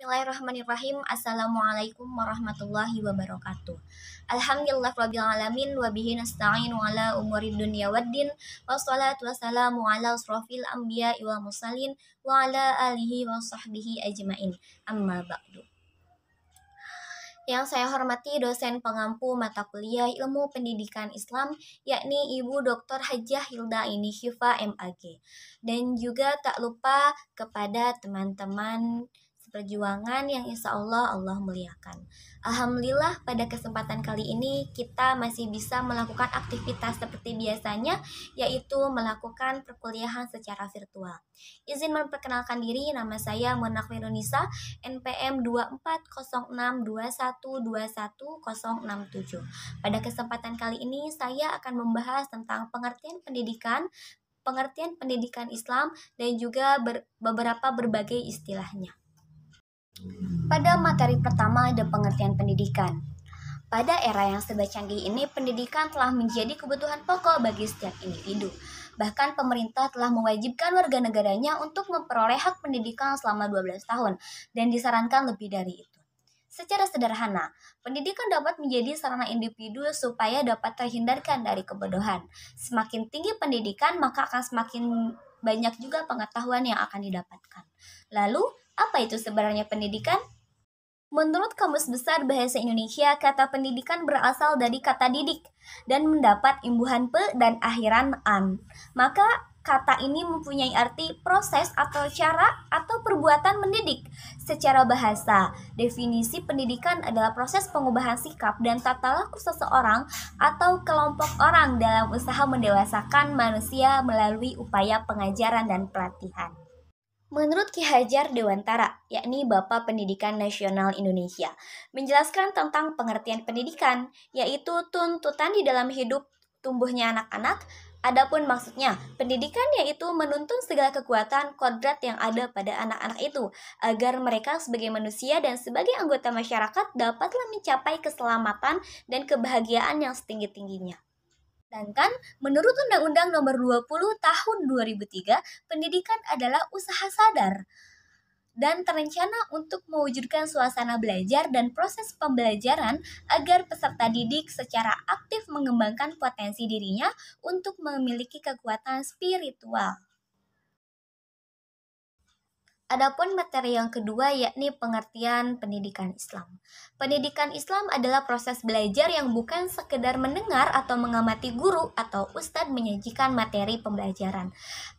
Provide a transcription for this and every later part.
Bismillahirrahmanirrahim. Assalamualaikum warahmatullahi wabarakatuh. Alhamdulillah rabbil alamin wa bihi wa ala umuri dunya waddin. Wassalatu wassalamu ala asrofil anbiya wal mursalin wa ala alihi wa sahbihi ajmain. Amma ba'du. Yang saya hormati dosen pengampu mata kuliah Ilmu Pendidikan Islam, yakni Ibu Dr. Hajah Hilda ini Hifa MAG. Dan juga tak lupa kepada teman-teman perjuangan yang insya Allah Allah muliakan. Alhamdulillah pada kesempatan kali ini kita masih bisa melakukan aktivitas seperti biasanya yaitu melakukan perkuliahan secara virtual. Izin memperkenalkan diri, nama saya Munak Nisa, NPM 240621210067. Pada kesempatan kali ini saya akan membahas tentang pengertian pendidikan, pengertian pendidikan Islam dan juga ber, beberapa berbagai istilahnya. Pada materi pertama ada pengertian pendidikan. Pada era yang serba canggih ini, pendidikan telah menjadi kebutuhan pokok bagi setiap individu. Bahkan pemerintah telah mewajibkan warga negaranya untuk memperoleh hak pendidikan selama 12 tahun dan disarankan lebih dari itu. Secara sederhana, pendidikan dapat menjadi sarana individu supaya dapat terhindarkan dari kebodohan. Semakin tinggi pendidikan, maka akan semakin banyak juga pengetahuan yang akan didapatkan. Lalu, apa itu sebenarnya pendidikan? Menurut Kamus Besar Bahasa Indonesia, kata pendidikan berasal dari kata didik dan mendapat imbuhan pe dan akhiran an. Maka kata ini mempunyai arti proses atau cara atau perbuatan mendidik secara bahasa. Definisi pendidikan adalah proses pengubahan sikap dan tata laku seseorang atau kelompok orang dalam usaha mendewasakan manusia melalui upaya pengajaran dan pelatihan. Menurut Ki Hajar Dewantara, yakni Bapak Pendidikan Nasional Indonesia, menjelaskan tentang pengertian pendidikan, yaitu tuntutan di dalam hidup tumbuhnya anak-anak, Adapun maksudnya, pendidikan yaitu menuntun segala kekuatan kodrat yang ada pada anak-anak itu, agar mereka sebagai manusia dan sebagai anggota masyarakat dapatlah mencapai keselamatan dan kebahagiaan yang setinggi-tingginya. Sedangkan menurut Undang-Undang Nomor 20 Tahun 2003, pendidikan adalah usaha sadar dan terencana untuk mewujudkan suasana belajar dan proses pembelajaran agar peserta didik secara aktif mengembangkan potensi dirinya untuk memiliki kekuatan spiritual. Adapun materi yang kedua yakni pengertian pendidikan Islam. Pendidikan Islam adalah proses belajar yang bukan sekedar mendengar atau mengamati guru atau ustadz menyajikan materi pembelajaran.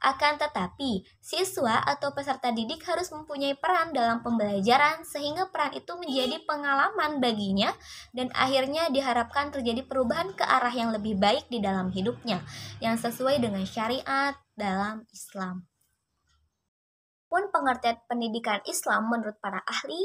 Akan tetapi, siswa atau peserta didik harus mempunyai peran dalam pembelajaran sehingga peran itu menjadi pengalaman baginya dan akhirnya diharapkan terjadi perubahan ke arah yang lebih baik di dalam hidupnya yang sesuai dengan syariat dalam Islam pun pengertian pendidikan Islam menurut para ahli.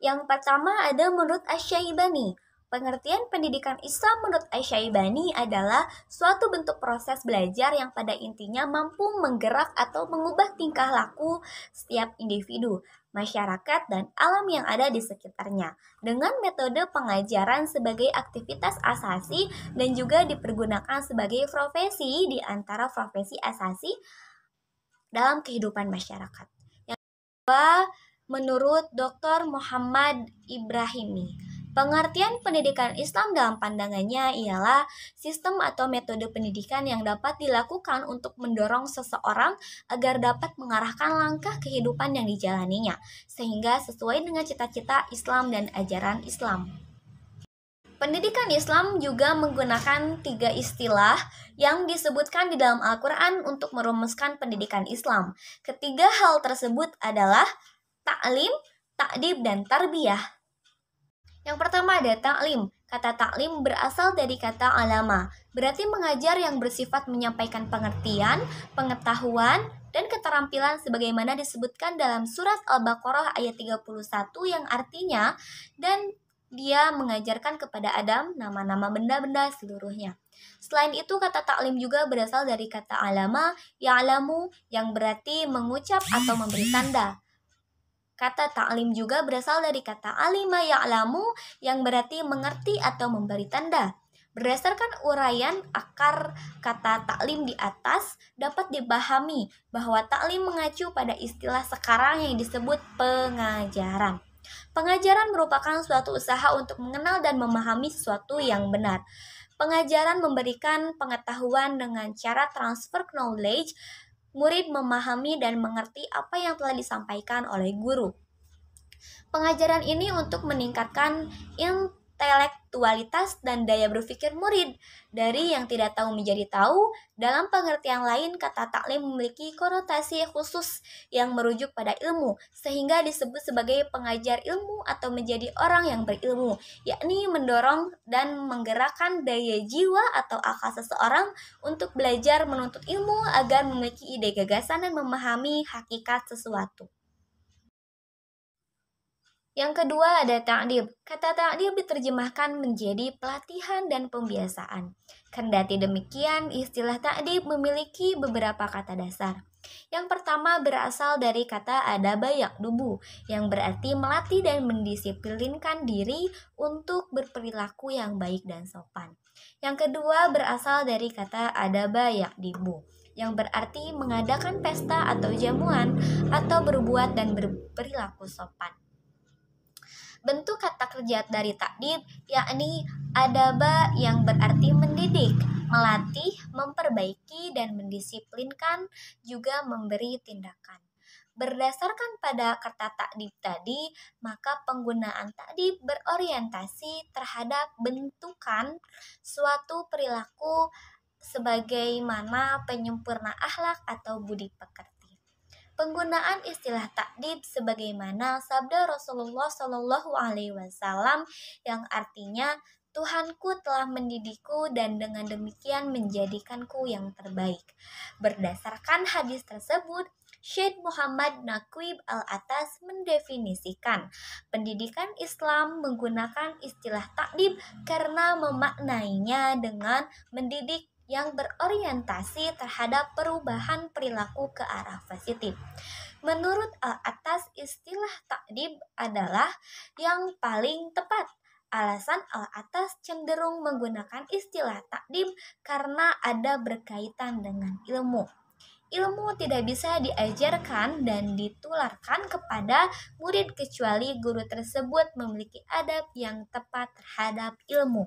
Yang pertama ada menurut Asyaibani. Pengertian pendidikan Islam menurut Asyaibani adalah suatu bentuk proses belajar yang pada intinya mampu menggerak atau mengubah tingkah laku setiap individu, masyarakat, dan alam yang ada di sekitarnya dengan metode pengajaran sebagai aktivitas asasi dan juga dipergunakan sebagai profesi di antara profesi asasi dalam kehidupan masyarakat. Yang kedua, menurut Dr. Muhammad Ibrahimi, Pengertian pendidikan Islam dalam pandangannya ialah sistem atau metode pendidikan yang dapat dilakukan untuk mendorong seseorang agar dapat mengarahkan langkah kehidupan yang dijalaninya, sehingga sesuai dengan cita-cita Islam dan ajaran Islam. Pendidikan Islam juga menggunakan tiga istilah yang disebutkan di dalam Al-Quran untuk merumuskan pendidikan Islam. Ketiga hal tersebut adalah taklim, takdib, dan tarbiyah. Yang pertama ada taklim. Kata taklim berasal dari kata alama, berarti mengajar yang bersifat menyampaikan pengertian, pengetahuan, dan keterampilan sebagaimana disebutkan dalam surat Al-Baqarah ayat 31 yang artinya dan dia mengajarkan kepada Adam nama-nama benda-benda seluruhnya. Selain itu, kata taklim juga berasal dari kata alama, ya'lamu, yang berarti mengucap atau memberi tanda. Kata taklim juga berasal dari kata alima ya'lamu, yang berarti mengerti atau memberi tanda. Berdasarkan uraian akar kata taklim di atas, dapat dibahami bahwa taklim mengacu pada istilah sekarang yang disebut pengajaran. Pengajaran merupakan suatu usaha untuk mengenal dan memahami sesuatu yang benar. Pengajaran memberikan pengetahuan dengan cara transfer knowledge, murid memahami dan mengerti apa yang telah disampaikan oleh guru. Pengajaran ini untuk meningkatkan intelektualitas dan daya berpikir murid dari yang tidak tahu menjadi tahu. Dalam pengertian lain, kata taklim memiliki konotasi khusus yang merujuk pada ilmu, sehingga disebut sebagai pengajar ilmu atau menjadi orang yang berilmu, yakni mendorong dan menggerakkan daya jiwa atau akal seseorang untuk belajar menuntut ilmu agar memiliki ide gagasan dan memahami hakikat sesuatu. Yang kedua ada ta'dib. Kata ta'dib diterjemahkan menjadi pelatihan dan pembiasaan. Kendati demikian, istilah ta'dib memiliki beberapa kata dasar. Yang pertama berasal dari kata adaba dubu yang berarti melatih dan mendisiplinkan diri untuk berperilaku yang baik dan sopan. Yang kedua berasal dari kata adaba dibu yang berarti mengadakan pesta atau jamuan atau berbuat dan berperilaku sopan. Bentuk kata kerja dari takdib, yakni adaba yang berarti mendidik, melatih, memperbaiki, dan mendisiplinkan, juga memberi tindakan. Berdasarkan pada kata takdib tadi, maka penggunaan takdib berorientasi terhadap bentukan suatu perilaku sebagaimana penyempurna akhlak atau budi pekerti. Penggunaan istilah takdib sebagaimana sabda Rasulullah Shallallahu Alaihi Wasallam yang artinya Tuhanku telah mendidikku dan dengan demikian menjadikanku yang terbaik. Berdasarkan hadis tersebut, Syed Muhammad Naqib Al-Atas mendefinisikan pendidikan Islam menggunakan istilah takdib karena memaknainya dengan mendidik yang berorientasi terhadap perubahan perilaku ke arah positif. Menurut Al-Atas, istilah takdib adalah yang paling tepat. Alasan Al-Atas cenderung menggunakan istilah takdib karena ada berkaitan dengan ilmu. Ilmu tidak bisa diajarkan dan ditularkan kepada murid kecuali guru tersebut memiliki adab yang tepat terhadap ilmu.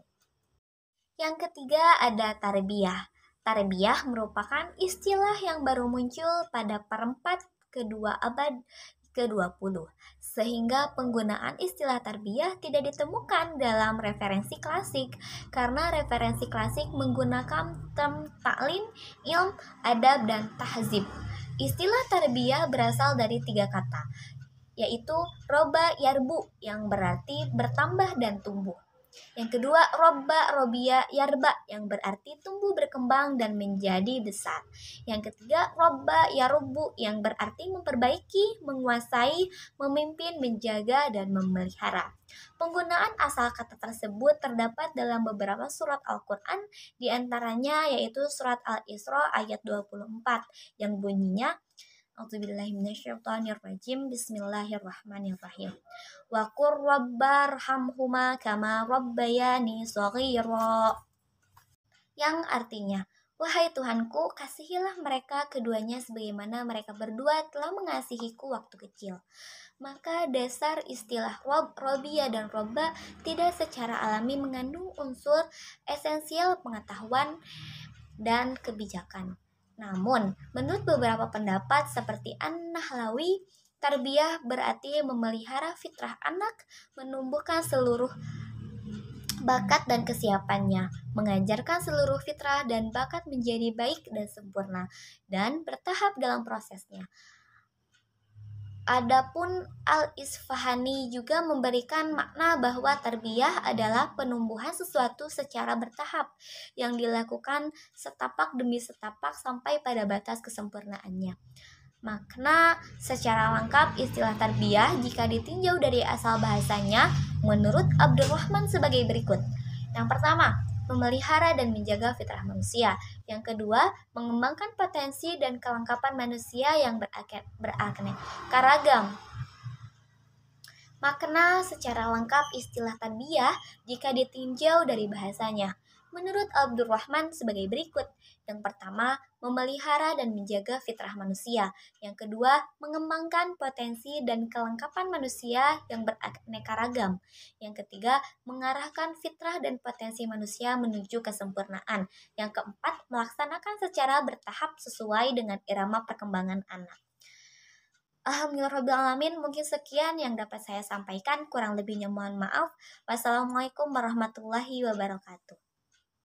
Yang ketiga ada tarbiyah. Tarbiyah merupakan istilah yang baru muncul pada perempat kedua abad ke-20, sehingga penggunaan istilah tarbiyah tidak ditemukan dalam referensi klasik, karena referensi klasik menggunakan term taklim, ilm, adab, dan tahzib. Istilah tarbiyah berasal dari tiga kata, yaitu roba yarbu yang berarti bertambah dan tumbuh, yang kedua, roba robia, yarba yang berarti tumbuh berkembang dan menjadi besar. Yang ketiga, roba yarubu yang berarti memperbaiki, menguasai, memimpin, menjaga, dan memelihara. Penggunaan asal kata tersebut terdapat dalam beberapa surat Al-Quran, diantaranya yaitu surat Al-Isra ayat 24 yang bunyinya, Bismillahirrahmanirrahim. Wa qur rabbarhamhuma kama rabbayani shaghira. Yang artinya, Wahai Tuhanku, kasihilah mereka keduanya sebagaimana mereka berdua telah mengasihiku waktu kecil. Maka dasar istilah Rob, Robia dan robba tidak secara alami mengandung unsur esensial pengetahuan dan kebijakan. Namun, menurut beberapa pendapat seperti An-Nahlawi, tarbiyah berarti memelihara fitrah anak, menumbuhkan seluruh bakat dan kesiapannya, mengajarkan seluruh fitrah dan bakat menjadi baik dan sempurna, dan bertahap dalam prosesnya. Adapun Al-Isfahani juga memberikan makna bahwa tarbiyah adalah penumbuhan sesuatu secara bertahap yang dilakukan setapak demi setapak sampai pada batas kesempurnaannya. Makna secara lengkap istilah tarbiyah jika ditinjau dari asal bahasanya menurut Abdurrahman sebagai berikut. Yang pertama, memelihara dan menjaga fitrah manusia. Yang kedua, mengembangkan potensi dan kelengkapan manusia yang berakne karagam. Makna secara lengkap istilah tabiah jika ditinjau dari bahasanya menurut Abdurrahman sebagai berikut. Yang pertama, memelihara dan menjaga fitrah manusia. Yang kedua, mengembangkan potensi dan kelengkapan manusia yang beraneka ragam. Yang ketiga, mengarahkan fitrah dan potensi manusia menuju kesempurnaan. Yang keempat, melaksanakan secara bertahap sesuai dengan irama perkembangan anak. Alhamdulillahirrahmanirrahim. Mungkin sekian yang dapat saya sampaikan. Kurang lebihnya mohon maaf. Wassalamualaikum warahmatullahi wabarakatuh.